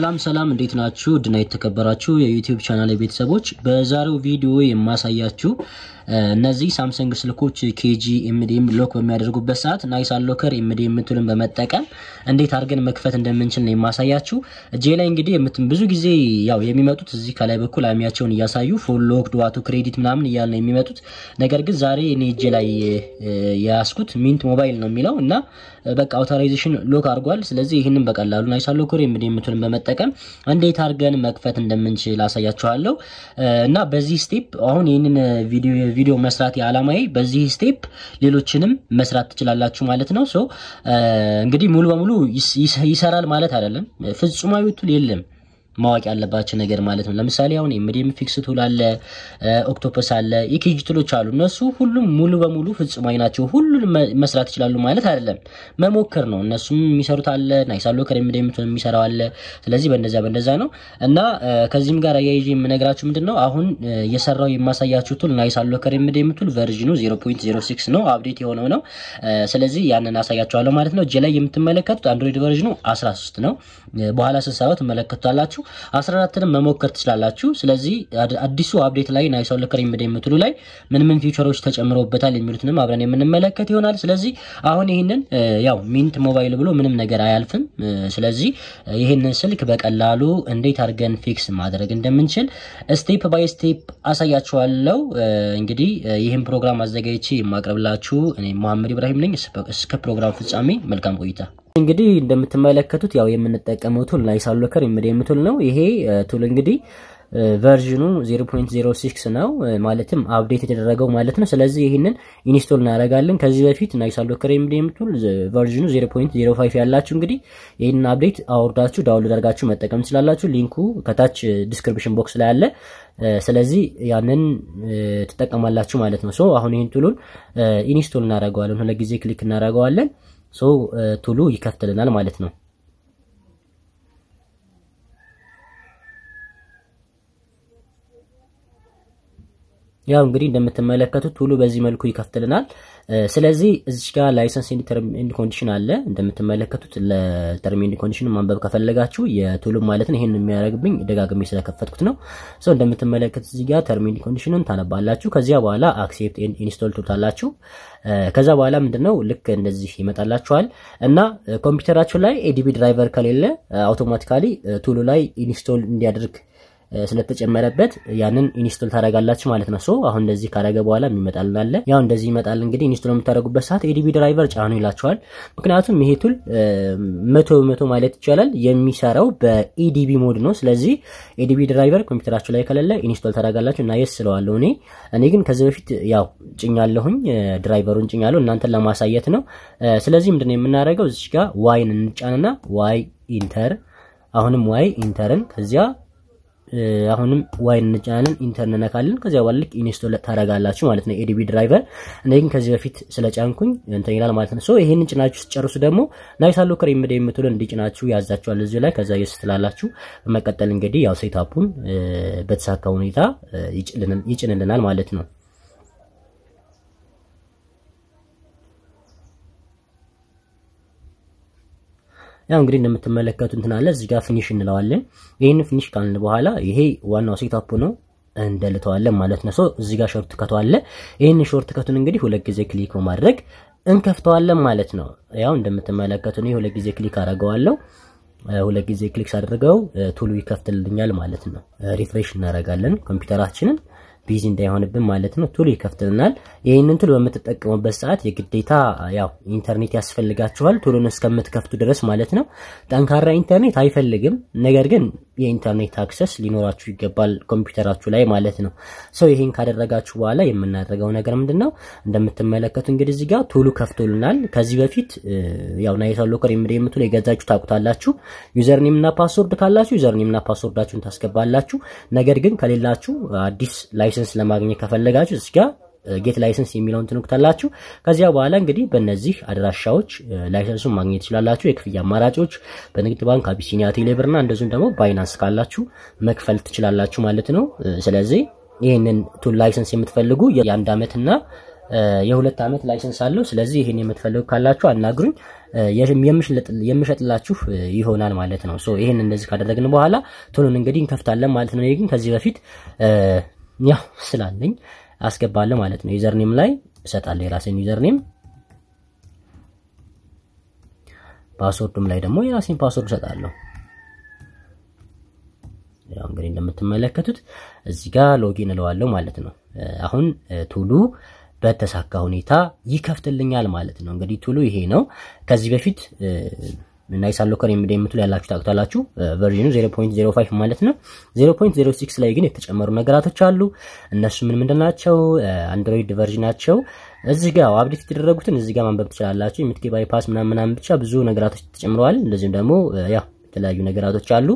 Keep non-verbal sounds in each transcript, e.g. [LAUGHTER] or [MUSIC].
ሰላም ሰላም እንዴት ናችሁ? ድና የተከበራችሁ የዩቲዩብ ቻናል ቤተሰቦች በዛሬው ቪዲዮ የማሳያችሁ እነዚህ ሳምሰንግ ስልኮች ኬጂ ኤምዲኤም ሎክ በሚያደርጉበት ሰዓት ናይስ አሎከር ኤምዲኤም የምትሉን በመጠቀም እንዴት አድርገን መክፈት እንደምንችል ነው የማሳያችሁ። እጄ ላይ እንግዲህ የምትም ብዙ ጊዜ ያው የሚመጡት እዚህ ከላይ በኩል አሚያቸውን እያሳዩ ፎን ሎክ፣ ድዋቱ፣ ክሬዲት ምናምን እያል ነው የሚመጡት። ነገር ግን ዛሬ እኔ እጄ ላይ የያዝኩት ሚንት ሞባይል ነው የሚለው እና በቃ አውቶራይዜሽን ሎክ አድርጓል። ስለዚህ ይህንን በቀላሉ ናይስ አሎከር ኤምዲኤም የምትሉን በመጠቀም በመጠቀም እንዴት አድርገን መክፈት እንደምንችል አሳያችኋለሁ እና በዚህ ስቴፕ አሁን ይህንን ቪዲዮ መስራት የዓላማዬ በዚህ ስቴፕ ሌሎችንም መስራት ትችላላችሁ ማለት ነው። ሶ እንግዲህ ሙሉ በሙሉ ይሰራል ማለት አይደለም። ፍጹማዊቱ የለም። ማወቅ ያለባቸው ነገር ማለት ነው። ለምሳሌ አሁን የሚዲየም ፊክስ ቱል አለ፣ ኦክቶፐስ አለ፣ የኬጂ ቱሎች አሉ። እነሱ ሁሉም ሙሉ በሙሉ ፍጹማዊ ናቸው። ሁሉን መስራት ይችላሉ ማለት አይደለም፣ መሞከር ነው። እነሱም የሚሰሩት አለ፣ የሚዲየም ቱል የሚሰራው አለ። ስለዚህ በእንደዛ በእንደዛ ነው እና ከዚህም ጋር አያይዤ የምነግራችሁ ምንድን ነው አሁን የሰራው የማሳያችሁ ቱል ናይሳሎ የሚዲየም ቱል ቨርዥኑ 0.06 ነው፣ አፕዴት የሆነው ነው። ስለዚህ ያንን አሳያችኋለሁ ማለት ነው። እጄ ላይ የምትመለከቱት አንድሮይድ ቨርዥኑ 13 ነው። በኋላ ስንሰራው ትመለከቱታላችሁ። 14ንም መሞከር ትችላላችሁ። ስለዚህ አዲሱ አፕዴት ላይ ናይስ አውትሉክ ሪሚድ የምትሉ ላይ ምን ምን ፊውቸሮች ተጨምረውበታል የሚሉትንም አብረን የምንመለከት ይሆናል። ስለዚህ አሁን ይህንን ያው ሚንት ሞባይል ብሎ ምንም ነገር አያልፍም። ስለዚህ ይህንን ስልክ በቀላሉ እንዴት አድርገን ፊክስ ማድረግ እንደምንችል ስቴፕ ባይ ስቴፕ አሳያችኋለሁ። እንግዲህ ይህን ፕሮግራም አዘጋጅቼ የማቅረብላችሁ እኔ መሐመድ ኢብራሂም ነኝ። እስከ ፕሮግራም ፍጻሜ መልካም ቆይታ እንግዲህ እንደምትመለከቱት ያው የምንጠቀመው ቱል ናይስ ሎከር የሚዲየም ቱል ነው። ይሄ ቱል እንግዲህ ቨርዥኑ 0.06 ነው ማለትም አፕዴት የተደረገው ማለት ነው። ስለዚህ ይህንን ኢንስቶል እናደርጋለን። ከዚህ በፊት ናይስ አሎከር የሚዲየም ቱል ቨርዥኑ 0.05 ያላችሁ እንግዲህ ይህንን አፕዴት አውርዳችሁ ዳውንሎድ አድርጋችሁ መጠቀም ትችላላችሁ። ሊንኩ ከታች ዲስክሪፕሽን ቦክስ ላይ አለ። ስለዚህ ያንን ትጠቀማላችሁ ማለት ነው። ሶ አሁን ይህን ቱሉን ኢንስቶል እናደርገዋለን። ሁለት ጊዜ ክሊክ እናደርገዋለን። ሶ ቱሉ uh, ይከፍትልናል ማለት ነው። ያው እንግዲህ እንደምትመለከቱት ቱሉ በዚህ መልኩ ይከፍትልናል። ስለዚህ እዚህ ጋር ላይሰንስ ኢንድ ኮንዲሽን አለ እንደምትመለከቱት ለተርም ኢንድ ኮንዲሽን ማንበብ ከፈለጋችሁ የቱሉ ማለትን ይሄን የሚያደርግብኝ ደጋግሜ ስለከፈትኩት ነው። ሰው እንደምትመለከቱት እዚህ ጋር ተርም ኢንድ ኮንዲሽኑን ታነባላችሁ። ከዚያ በኋላ አክሴፕት ኢንስቶል ትሉታላችሁ። ከዛ በኋላ ምንድነው ልክ እንደዚህ ይመጣላችኋል እና ኮምፒውተራችሁ ላይ ኤዲቢ ድራይቨር ከሌለ አውቶማቲካሊ ቱሉ ላይ ኢንስቶል እንዲያደርግ ስለተጨመረበት ያንን ኢንስቶል ታደርጋላችሁ ማለት ነው። ሶ አሁን እንደዚህ ካደረገ በኋላ የሚመጣልን አለ። ያው እንደዚህ ይመጣል። እንግዲህ ኢንስቶል የምታደርጉበት ሰዓት ኤዲቢ ድራይቨር ጫኑ ይላችኋል። ምክንያቱም ይሄ ቱል መቶ በመቶ ማለት ይቻላል የሚሰራው በኢዲቢ ሞድ ነው። ስለዚህ ኤዲቢ ድራይቨር ኮምፒውተራችሁ ላይ ከሌለ ኢንስቶል ታደርጋላችሁ እና የስ ስለዋለሁ እኔ እኔ ግን ከዚህ በፊት ያው ጭኛለሁኝ፣ ድራይቨሩን ጭኛለሁ እናንተን ለማሳየት ነው። ስለዚህ ምንድነው የምናደርገው እዚች ጋር ዋይን እንጫንና ዋይ ኢንተር አሁንም ዋይ ኢንተርን ከዚያ አሁንም ዋይ እንጫናለን ኢንተር እንነካለን። ከዚያ በኋላ ልክ ኢንስቶል ታደርጋላችሁ ማለት ነው ኤዲቢ ድራይቨር። እኔ ግን ከዚህ በፊት ስለጫንኩኝ እንትን ይላል ማለት ነው። ሶ ይሄንን ጭናችሁ ስትጨርሱ ደግሞ ናይስ አሎከር የሚደ የምትሉን እንዲጭናችሁ ያዛችኋል እዚህ ላይ። ከዛ የስ ትላላችሁ። በመቀጠል እንግዲህ ያው ሴታፑን በተሳካ ሁኔታ ይጭንልናል ማለት ነው። ያው እንግዲህ እንደምትመለከቱ እንትን አለ እዚህ ጋር ፊኒሽ እንለዋለን። ይህንን ፊኒሽ ካልን በኋላ ይሄ ዋናው ሴታፕ ነው እንደልተዋለን ማለት ነው። እዚህ ጋር ሾርት ከቱ አለ። ይህንን ሾርት ከቱን እንግዲህ ሁለት ጊዜ ክሊክ በማድረግ እንከፍተዋለን ማለት ነው። ያው እንደምትመለከቱ ነው ሁለት ጊዜ ክሊክ አደርገዋለሁ። ሁለት ጊዜ ክሊክ ሳደርገው ቱሉ ይከፍትልኛል ማለት ነው። ሪፍሬሽ እናደርጋለን ኮምፒውተራችንን። ቢዚ እንዳይሆንብን ማለት ነው ቱል ይከፍትልናል። ይህንን ቱል በምትጠቀሙበት ሰዓት የግዴታ ያው ኢንተርኔት ያስፈልጋችኋል ቱሉን እስከምትከፍቱ ድረስ ማለት ነው። ጠንካራ ኢንተርኔት አይፈልግም፣ ነገር ግን የኢንተርኔት አክሰስ ሊኖራችሁ ይገባል ኮምፒውተራችሁ ላይ ማለት ነው። ሰው ይህን ካደረጋችሁ በኋላ የምናደርገው ነገር ምንድን ነው? እንደምትመለከቱ እንግዲህ እዚህ ጋር ቱሉ ከፍቶልናል። ከዚህ በፊት ያው ናይት ሎከር የምትሉ የገዛችሁ ታውቁታላችሁ። ዩዘርኔም እና ፓስወርድ ካላችሁ ዩዘርኔም እና ፓስወርዳችሁን ታስገባላችሁ። ነገር ግን ከሌላችሁ አዲስ ላይሰንስ ላይሰንስ ለማግኘት ከፈለጋችሁ እዚህ ጋር ጌት ላይሰንስ የሚለውን ትንኩታላችሁ። ከዚያ በኋላ እንግዲህ በእነዚህ አድራሻዎች ላይሰንሱን ማግኘት ትችላላችሁ። የክፍያ አማራጮች በንግድ ባንክ፣ አቢሲኒያ፣ ቴሌብርና እንደዚሁም ደግሞ ባይናንስ ካላችሁ መክፈል ትችላላችሁ ማለት ነው። ስለዚህ ይህንን ቱል ላይሰንስ የምትፈልጉ የአንድ ዓመትና የሁለት ዓመት ላይሰንስ አለው። ስለዚህ ይህን የምትፈልጉ ካላችሁ አናግሩኝ፣ የምሸጥላችሁ ይሆናል ማለት ነው። ይህን እንደዚህ ካደረግን በኋላ ቱሉን እንግዲህ እንከፍታለን ማለት ነው። ግን ከዚህ በፊት ያው ስላለኝ አስገባለሁ ማለት ነው። ዩዘርኔም ላይ እሰጣለሁ የራሴን ዩዘርኔም፣ ፓስወርዱም ላይ ደግሞ የራሴን ፓስወርድ እሰጣለሁ። ያው እንግዲህ እንደምትመለከቱት እዚህ ጋር ሎጊን እለዋለሁ ማለት ነው። አሁን ቱሉ በተሳካ ሁኔታ ይከፍትልኛል ማለት ነው። እንግዲህ ቱሉ ይሄ ነው። ከዚህ በፊት እና የሳንሎከር የሚዲያ የምትሉ ያላችሁ ታውቁታላችሁ። ቨርዥኑ 0.05 ማለት ነው። 0.06 ላይ ግን የተጨመሩ ነገራቶች አሉ። እነሱ ምን ምንድን ናቸው? አንድሮይድ ናቸው። እዚህ ጋር አብዴት የተደረጉትን እዚህ ጋር ማንበብ ትችላላችሁ። የምትኬ ባይፓስ ምናምን ምናምን ብቻ ብዙ ነገራቶች ተጨምረዋል። እንደዚሁም ደግሞ ያው የተለያዩ ነገራቶች አሉ።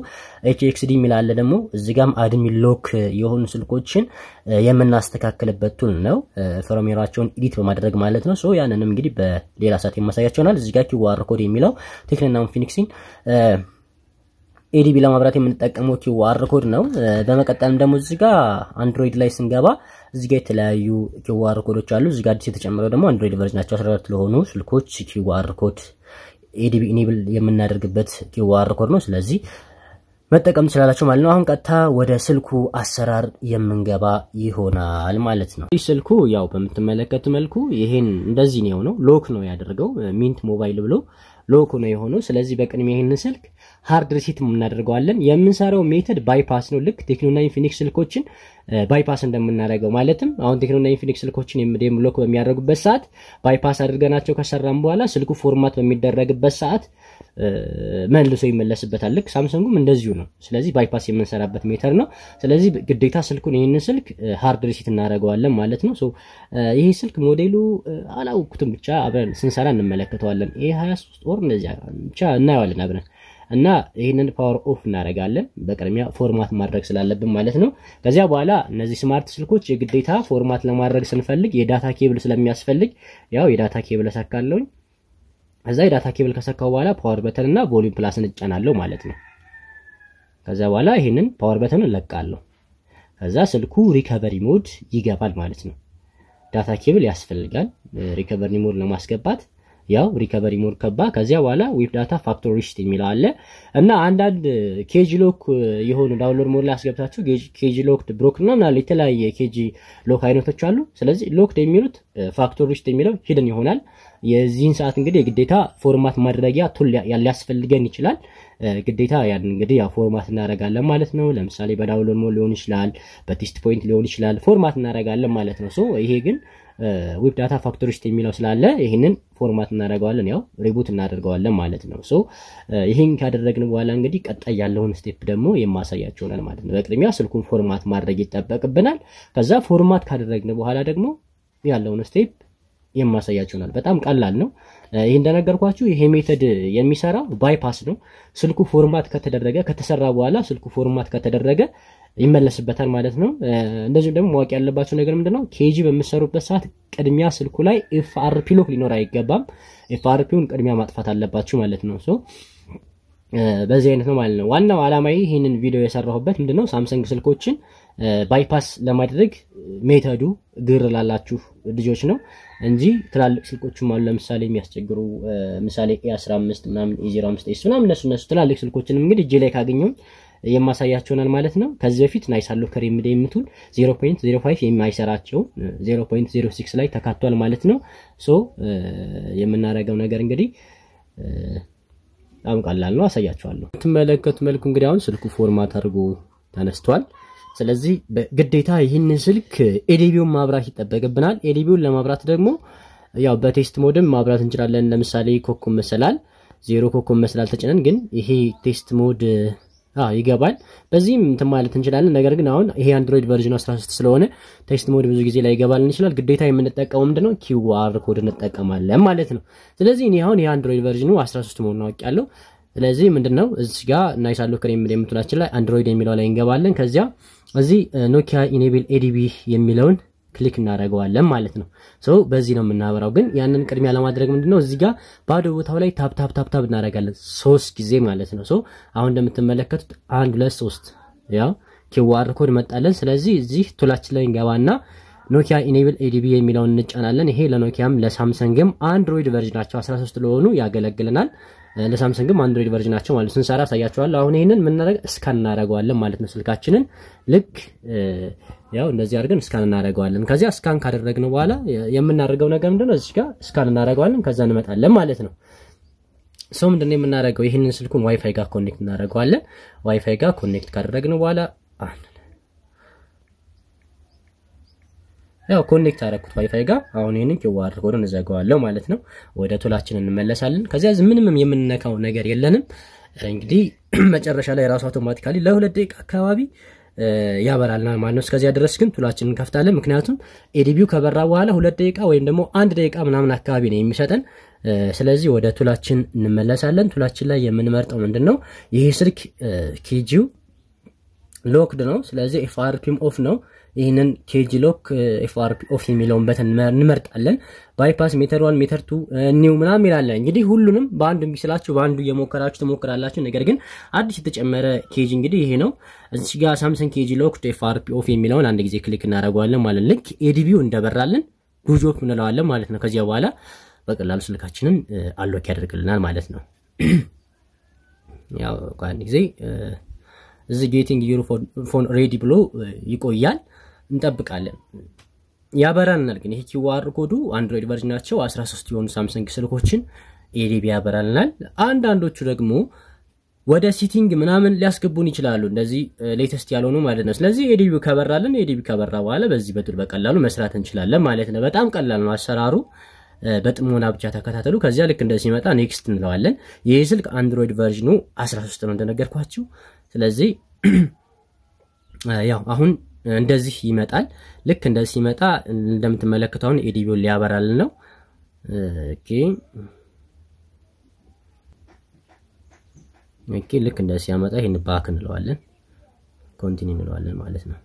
ኤችኤክስዲ የሚላለ ደግሞ እዚጋም አድሚ ሎክ የሆኑ ስልኮችን የምናስተካክልበት ቱል ነው። ፈርምዌራቸውን ኢዲት በማድረግ ማለት ነው። ያንንም እንግዲህ በሌላ ሰዓት የማሳያቸውናል። እዚጋ ጋር ኪዋር ኮድ የሚለው ቴክንናውን ፊኒክሲን ኤዲቢ ለማብራት የምንጠቀመው ኪዋር ኮድ ነው። በመቀጠልም ደግሞ እዚጋ አንድሮይድ ላይ ስንገባ እዚጋ የተለያዩ ኪዋር ኮዶች አሉ። እዚጋ አዲስ የተጨመረው ደግሞ አንድሮይድ ቨርዥናቸው 14 ለሆኑ ስልኮች ኪዋር ኮድ ኤዲቢ ኢኔብል የምናደርግበት ኪዋር ኮድ ነው። ስለዚህ መጠቀም ትችላላችሁ ማለት ነው። አሁን ቀጥታ ወደ ስልኩ አሰራር የምንገባ ይሆናል ማለት ነው። ይህ ስልኩ ያው በምትመለከት መልኩ ይሄን እንደዚህ ነው የሆነው። ሎክ ነው ያደርገው ሚንት ሞባይል ብሎ ሎክ ነው የሆነው። ስለዚህ በቅድሚያ ይህን ስልክ ሃርድ ሪሲት እናደርገዋለን። የምንሰራው ሜተድ ባይፓስ ነው። ልክ ቴክኖና ኢንፊኒክስ ስልኮችን ባይፓስ እንደምናደርገው ማለትም አሁን ቴክኖና ኢንፊኒክስ ስልኮችን የምዴም ብሎክ በሚያደርጉበት ሰዓት ባይፓስ አድርገናቸው ከሰራም በኋላ ስልኩ ፎርማት በሚደረግበት ሰዓት መልሶ ይመለስበታል። ልክ ሳምሰንጉም እንደዚሁ ነው። ስለዚህ ባይፓስ የምንሰራበት ሜተር ነው። ስለዚህ ግዴታ ስልኩን ይህንን ስልክ ሃርድ ሪሲት እናደርገዋለን ማለት ነው። ይሄ ስልክ ሞዴሉ አላውኩትም፣ ብቻ አብረን ስንሰራ እንመለከተዋለን። ኤ 23 ወር እንደዚያ ብቻ እናየዋለን አብረን እና ይህንን ፓወር ኦፍ እናደርጋለን። በቅድሚያ ፎርማት ማድረግ ስላለብን ማለት ነው። ከዚያ በኋላ እነዚህ ስማርት ስልኮች የግዴታ ፎርማት ለማድረግ ስንፈልግ የዳታ ኬብል ስለሚያስፈልግ ያው የዳታ ኬብል እሰካለሁኝ። ከዛ የዳታ ኬብል ከሰካው በኋላ ፓወር በተን እና ቮሊዩም ፕላስን እጫናለሁ ማለት ነው። ከዛ በኋላ ይህንን ፓወር በተን እለቃለሁ። ከዛ ስልኩ ሪከቨሪ ሞድ ይገባል ማለት ነው። ዳታ ኬብል ያስፈልጋል ሪከቨሪ ሞድ ለማስገባት ያው ሪከቨሪ ሞድ ከባ ከዚያ በኋላ ዊፍ ዳታ ፋክቶር ሪስት የሚለው አለ እና አንዳንድ ኬጂ ሎክ የሆኑ ዳውንሎድ ሞድ ላይ አስገብታችሁ ኬጂ ሎክ ብሮክ ና ምናምን የተለያየ ኬጂ ሎክ አይነቶች አሉ። ስለዚህ ሎክድ የሚሉት ፋክቶር ሪስት የሚለው ሂደን ይሆናል። የዚህን ሰዓት እንግዲህ የግዴታ ፎርማት ማድረጊያ ቱል ሊያስፈልገን ይችላል። ግዴታ ያን እንግዲህ ያው ፎርማት እናደርጋለን ማለት ነው። ለምሳሌ በዳውንሎድ ሞድ ሊሆን ይችላል፣ በቴስት ፖይንት ሊሆን ይችላል። ፎርማት እናደርጋለን ማለት ነው። ይሄ ግን ዌብ ዳታ ፋክቶሪ ውስጥ የሚለው ስላለ ይህንን ፎርማት እናደርገዋለን፣ ያው ሪቡት እናደርገዋለን ማለት ነው። ሶ ይህን ካደረግን በኋላ እንግዲህ ቀጣይ ያለውን ስቴፕ ደግሞ የማሳያቸው ይሆናል ማለት ነው። በቅድሚያ ስልኩን ፎርማት ማድረግ ይጠበቅብናል። ከዛ ፎርማት ካደረግን በኋላ ደግሞ ያለውን ስቴፕ የማሳያችሁ ይሆናል። በጣም ቀላል ነው። ይህ እንደነገርኳችሁ ይሄ ሜተድ የሚሰራው ባይፓስ ነው። ስልኩ ፎርማት ከተደረገ ከተሰራ በኋላ ስልኩ ፎርማት ከተደረገ ይመለስበታል ማለት ነው። እንደዚሁም ደግሞ ማወቅ ያለባቸው ነገር ምንድነው፣ ኬጂ በምሰሩበት ሰዓት ቅድሚያ ስልኩ ላይ ኤፍአርፒ ሎክ ሊኖር አይገባም። ኤፍአርፒውን ቅድሚያ ማጥፋት አለባችሁ ማለት ነው። በዚህ አይነት ነው ማለት ነው። ዋናው አላማዬ ይህንን ቪዲዮ የሰራሁበት ምንድነው ሳምሰንግ ስልኮችን ባይፓስ ለማድረግ ሜተዱ ግር ላላችሁ ልጆች ነው እንጂ ትላልቅ ስልኮችም አሉ። ለምሳሌ የሚያስቸግሩ ምሳሌ ኤ15 ምናምን ኤ05 ኤስ ምናምን እነሱ እነሱ ትላልቅ ስልኮችን እንግዲህ እጅ ላይ ካገኘው የማሳያቸውናል ማለት ነው። ከዚህ በፊት ናይሳሎ ከር የምደ የምትል 0.05 የማይሰራቸው 0.06 ላይ ተካቷል ማለት ነው። ሶ የምናደርገው ነገር እንግዲህ በጣም ቀላል ነው። አሳያችኋለሁ። የምትመለከቱ መልኩ እንግዲህ አሁን ስልኩ ፎርማት አድርጎ ተነስቷል። ስለዚህ ግዴታ ይህን ስልክ ኤዲቢውን ማብራት ይጠበቅብናል። ኤዲቢውን ለማብራት ደግሞ ያው በቴስት ሞድም ማብራት እንችላለን። ለምሳሌ ኮኮብ መሰላል ዜሮ ኮኮብ መሰላል ተጭነን ግን ይሄ ቴስት ሞድ ይገባል። በዚህም እንትን ማለት እንችላለን። ነገር ግን አሁን ይሄ አንድሮይድ ቨርዥን 13 ስለሆነ ቴስት ሞድ ብዙ ጊዜ ላይ ይገባልን ይችላል። ግዴታ የምንጠቀመው ምንድነው ኪዋር ኮድ እንጠቀማለን ማለት ነው። ስለዚህ እኔ አሁን ይሄ አንድሮይድ ቨርዥኑ 13 መሆኑን አውቄያለሁ። ስለዚህ ምንድነው ነው እዚህ ጋ ናይስ ክሬም የምትላችን ላይ አንድሮይድ የሚለው ላይ እንገባለን። ከዚያ እዚህ ኖኪያ ኢኔብል ኤዲቢ የሚለውን ክሊክ እናደርገዋለን ማለት ነው። ሰው በዚህ ነው የምናበራው። ግን ያንን ቅድሚያ ለማድረግ ምንድነው እዚህ ጋ ባዶ ቦታው ላይ ታብ ታብ ታብ ታብ እናደርጋለን ሶስት ጊዜ ማለት ነው። ሰው አሁን እንደምትመለከቱት አንድ ሁለት ሶስት ያው ኪዋር ኮድ መጣለን። ስለዚህ እዚህ ቱላችን ላይ እንገባና ኖኪያ ኢኔብል ኤዲቢ የሚለውን እንጫናለን። ይሄ ለኖኪያም ለሳምሰንግም አንድሮይድ ቨርዥናቸው 13 ለሆኑ ያገለግልናል። ለሳምሰንግም አንድሮይድ ናቸው ማለት ነው። ስንሰራ አሳያችኋለሁ። አሁን ይህንን የምናደርግ እስካን እናደርገዋለን ማለት ነው። ስልካችንን ልክ ያው እንደዚህ አድርገን እስካን እናደርገዋለን። ከዚያ እስካን ካደረግነው በኋላ የምናደርገው ነገር ምንድነው? እዚህ ጋር እስካን እናደርገዋለን። ከዛ እንመጣለን ማለት ነው። ሰው ምንድነው የምናደርገው? ይህንን ስልኩን ዋይፋይ ጋር ኮኔክት እናደርገዋለን። ዋይፋይ ጋር ኮኔክት ካደረግነው በኋላ ያው ኮኔክት አደረኩት ዋይፋይ ጋር። አሁን ይህንን ኪው አድርጎን እንዘጋዋለሁ ማለት ነው። ወደ ቶላችን እንመለሳለን። ከዚያ ምንም የምንነካው ነገር የለንም። እንግዲህ [CLEARS THROAT] መጨረሻ ላይ ራሱ አውቶማቲካሊ ለሁለት ደቂቃ አካባቢ ያበራልና ማለት ነው። እስከዚያ ድረስ ግን ቱላችን እንከፍታለን። ምክንያቱም ኤዲቢው ከበራ በኋላ ሁለት ደቂቃ ወይም ደግሞ አንድ ደቂቃ ምናምን አካባቢ ነው የሚሰጠን። ስለዚህ ወደ ቱላችን እንመለሳለን። ቱላችን ላይ የምንመርጠው ምንድን ነው? ይህ ስልክ ኪጂው ሎክድ ነው። ስለዚህ ኤፍአርፒም ኦፍ ነው። ይህንን ኬጂ ሎክ ኤፍአርፒ eh, ኦፍ የሚለውን በተን እንመርጣለን። ባይፓስ ሜተር ዋን ሜተር ቱ ኒው ምናምን ይላለን። እንግዲህ ሁሉንም በአንዱ የሚስላችሁ በአንዱ እየሞከራችሁ ትሞክራላችሁ። ነገር ግን አዲስ የተጨመረ ኬጅ እንግዲህ ይሄ ነው። እዚህ ጋር ሳምሰንግ ኬጂ ሎክ ኤፍአርፒ ኦፍ የሚለውን አንድ ጊዜ ክሊክ እናደርገዋለን ማለት ልክ ኤዲቪው እንደበራለን ጉዞ እንለዋለን ማለት ነው። ከዚያ በኋላ በቀላሉ ስልካችንን አሎክ eh, ያደርግልናል ማለት ነው። [CLEARS THROAT] ያው አንድ ጊዜ eh, እዚህ ጌቲንግ ዩር ፎን ሬዲ ብሎ ይቆያል። እንጠብቃለን። ያበራልናል ግን ይሄ ኪዋር ኮዱ አንድሮይድ ናቸው 13 የሆኑ ሳምሰንግ ስልኮችን ኤዲቢ ያበራልናል። አንዳንዶቹ ደግሞ ወደ ሲቲንግ ምናምን ሊያስገቡን ይችላሉ፣ እንደዚህ ሌተስት ያልሆኑ ማለት ነው። ስለዚህ ኤዲቢ ከበራልን ኤዲቢ ከበራ በኋላ በዚህ በዱል በቀላሉ መስራት እንችላለን ማለት ነው። በጣም ቀላል ነው አሰራሩ። በጥሞና ብቻ ተከታተሉ። ከዚያ ልክ እንደዚህ ሲመጣ ኔክስት እንለዋለን። ይህ ስልክ አንድሮይድ ቨርዥኑ 13 ነው እንደነገርኳችሁ። ስለዚህ [CLEARS THROAT] ያው አሁን እንደዚህ ይመጣል። ልክ እንደዚህ ሲመጣ እንደምትመለከተውን ኤዲቢውን ሊያበራል ነው። ኦኬ ኦኬ። ልክ እንደዚህ ሲያመጣ ይሄን ባክ እንለዋለን፣ ኮንቲኒው እንለዋለን ማለት ነው።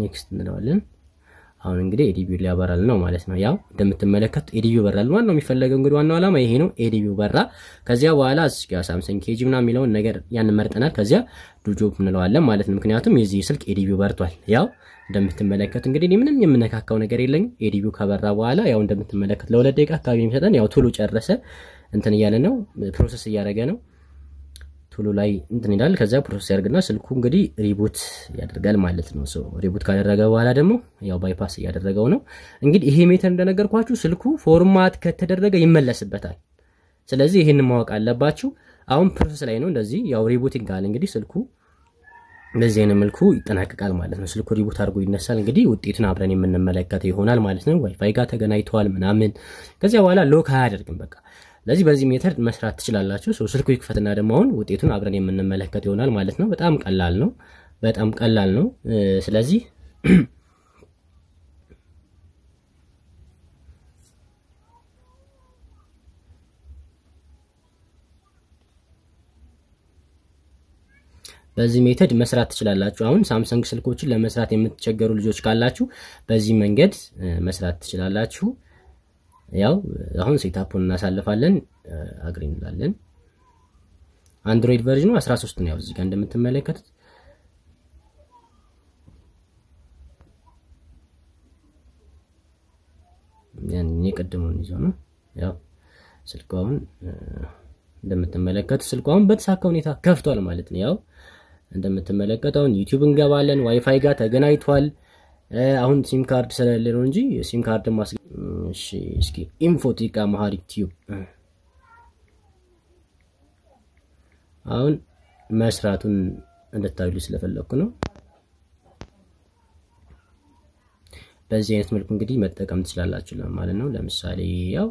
ኔክስት እንለዋለን። አሁን እንግዲህ ኤዲቢው ሊያበራል ነው ማለት ነው። ያው እንደምትመለከቱ ኤዲቪ በራል። ዋናው የሚፈለገው እንግዲህ ዋናው ዓላማ ይሄ ነው። ኤዲቪ በራ። ከዚያ በኋላ እስኪ ሳምሰንግ ኬጂ ምናምን የሚለውን ነገር መርጠናል። ከዚያ ዱጆፕ እንለዋለን ማለት ነው። ምክንያቱም የዚህ ስልክ ኤዲቪ በርቷል። ያው እንደምትመለከቱ እንግዲህ ምንም የምነካካው ነገር የለኝ ኤዲቪ ከበራ በኋላ ያው እንደምትመለከቱ ለሁለት ደቂቃ አካባቢ የሚሰጠን ያው ቶሎ ጨረሰ እንትን እያለ ነው፣ ፕሮሰስ እያደረገ ነው። ቱሉ ላይ እንትን ይላል። ከዚያ ፕሮሰስ ያደርግና ስልኩ እንግዲህ ሪቡት ያደርጋል ማለት ነው። ሪቡት ካደረገ በኋላ ደግሞ ያው ባይፓስ እያደረገው ነው። እንግዲህ ይሄ ሜተር እንደነገርኳችሁ ስልኩ ፎርማት ከተደረገ ይመለስበታል። ስለዚህ ይህን ማወቅ አለባችሁ። አሁን ፕሮሰስ ላይ ነው። እንደዚህ ያው ሪቡቲንግ አለ እንግዲህ ስልኩ በዚህ አይነት መልኩ ይጠናቀቃል ማለት ነው። ስልኩ ሪቡት አድርጎ ይነሳል። እንግዲህ ውጤቱን አብረን የምንመለከተው ይሆናል ማለት ነው። ዋይፋይ ጋር ተገናኝተዋል ምናምን። ከዚያ በኋላ ሎክ አያደርግም በቃ ስለዚህ በዚህ ሜተድ መስራት ትችላላችሁ። ሰው ስልኩ ይክፈትና ደግሞ አሁን ውጤቱን አብረን የምንመለከት ይሆናል ማለት ነው። በጣም ቀላል ነው። በጣም ቀላል ነው። ስለዚህ በዚህ ሜተድ መስራት ትችላላችሁ። አሁን ሳምሰንግ ስልኮችን ለመስራት የምትቸገሩ ልጆች ካላችሁ በዚህ መንገድ መስራት ትችላላችሁ። ያው አሁን ሴታፑን እናሳልፋለን አግሪ እንላለን። አንድሮይድ ቨርዥኑ 13 ነው። ያው እዚህ ጋር እንደምትመለከቱት ያን የቀደመውን ይዞ ነው። ያው ስልኩ አሁን እንደምትመለከቱት ስልኩ አሁን በተሳካ ሁኔታ ከፍቷል ማለት ነው። ያው አሁን ዩቲዩብ እንገባለን። ዋይፋይ ጋር ተገናኝቷል። አሁን ሲም ካርድ ስለሌለ ነው እንጂ ሲም ካርድ ማስ እስኪ ኢንፎቲካ ቲዩብ አሁን መስራቱን እንድታዩ ስለፈለኩ ነው። በዚህ አይነት መልኩ እንግዲህ መጠቀም ትችላላችሁ ማለት ነው። ለምሳሌ ያው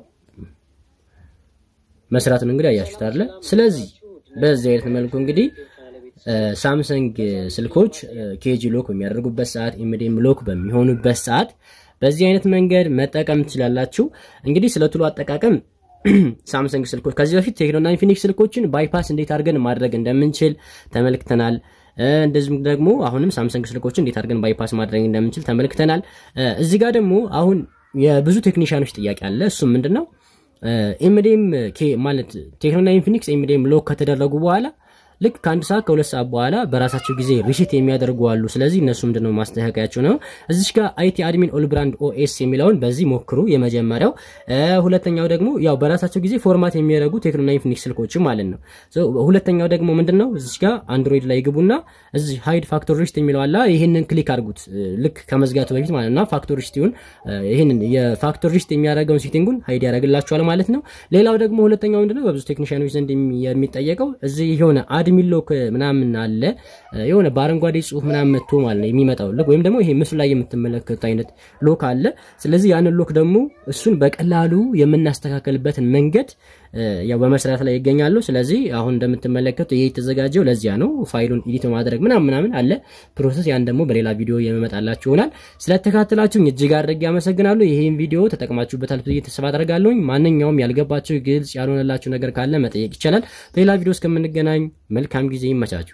መስራቱን እንግዲህ አያችሁት ስለዚህ በዚህ አይነት መልኩ እንግዲህ ሳምሰንግ ስልኮች ኬጂ ሎክ በሚያደርጉበት ሰዓት ኢምዲም ሎክ በሚሆኑበት ሰዓት በዚህ አይነት መንገድ መጠቀም ትችላላችሁ። እንግዲህ ስለ ቱሉ አጠቃቀም [CLEARS THROAT] ሳምሰንግ ስልኮች ከዚህ በፊት ቴክኖና ኢንፊኒክስ ስልኮችን ባይፓስ እንዴት አድርገን ማድረግ እንደምንችል ተመልክተናል። እንደዚሁም ደግሞ አሁንም ሳምሰንግ ስልኮችን እንዴት አድርገን ባይፓስ ማድረግ እንደምንችል ተመልክተናል። እዚህ ጋር ደግሞ አሁን የብዙ ቴክኒሽያኖች ጥያቄ አለ። እሱም ምንድን ነው ኤምዲኤም ማለት ቴክኖና ኢንፊኒክስ ኤምዲኤም ሎክ ከተደረጉ በኋላ ልክ ከአንድ ሰዓት ከሁለት ሰዓት በኋላ በራሳቸው ጊዜ ሪሴት የሚያደርጉ አሉ። ስለዚህ እነሱ ምንድነው ማስተካከያቸው ነው። እዚች ጋር አይቲ አድሚን ኦልብራንድ ኦኤስ የሚለውን በዚህ ሞክሩ። የመጀመሪያው ሁለተኛው ደግሞ ያው በራሳቸው ጊዜ ፎርማት የሚያደርጉ ቴክኖና ኢንፊኒክስ ስልኮች ማለት ነው። ሁለተኛው ደግሞ ምንድን ነው እዚች ጋር አንድሮይድ ላይ ግቡና እዚህ ሃይድ ፋክቶር ሪስት የሚለው አለ። ይህንን ክሊክ አድርጉት ልክ ከመዝጋቱ በፊት ማለት ነው። ፋክቶሪ ሪስቲውን ይህንን የፋክቶር ሪስት የሚያደርገውን ሴቲንጉን ሃይድ ያደርግላችኋል ማለት ነው። ሌላው ደግሞ ሁለተኛው ምንድነው በብዙ ቴክኒሽያኖች ዘንድ የሚጠየቀው እዚህ የሆነ አድ የሚለው ምናምን አለ የሆነ በአረንጓዴ ጽሁፍ ምናምን መጥቶ ማለት ነው የሚመጣው ልክ ወይም ደግሞ ይሄ ምስሉ ላይ የምትመለከቱ አይነት ሎክ አለ። ስለዚህ ያንን ሎክ ደግሞ እሱን በቀላሉ የምናስተካከልበትን መንገድ ያው በመስራት ላይ ይገኛሉ። ስለዚህ አሁን እንደምትመለከቱ ይሄ የተዘጋጀው ለዚያ ነው። ፋይሉን ኢዲት በማድረግ ምናምን ምናምን አለ ፕሮሰስ። ያን ደግሞ በሌላ ቪዲዮ የመመጣላችሁ ይሆናል። ስለተካተላችሁኝ እጅግ አድርጌ አመሰግናለሁ። ይሄን ቪዲዮ ተጠቅማችሁበታል ብዬ ተስፋ አደርጋለሁኝ። ማንኛውም ያልገባችሁ ግልጽ ያልሆነላችሁ ነገር ካለ መጠየቅ ይቻላል። በሌላ ቪዲዮ እስከምንገናኝ መልካም ጊዜ ይመቻችሁ።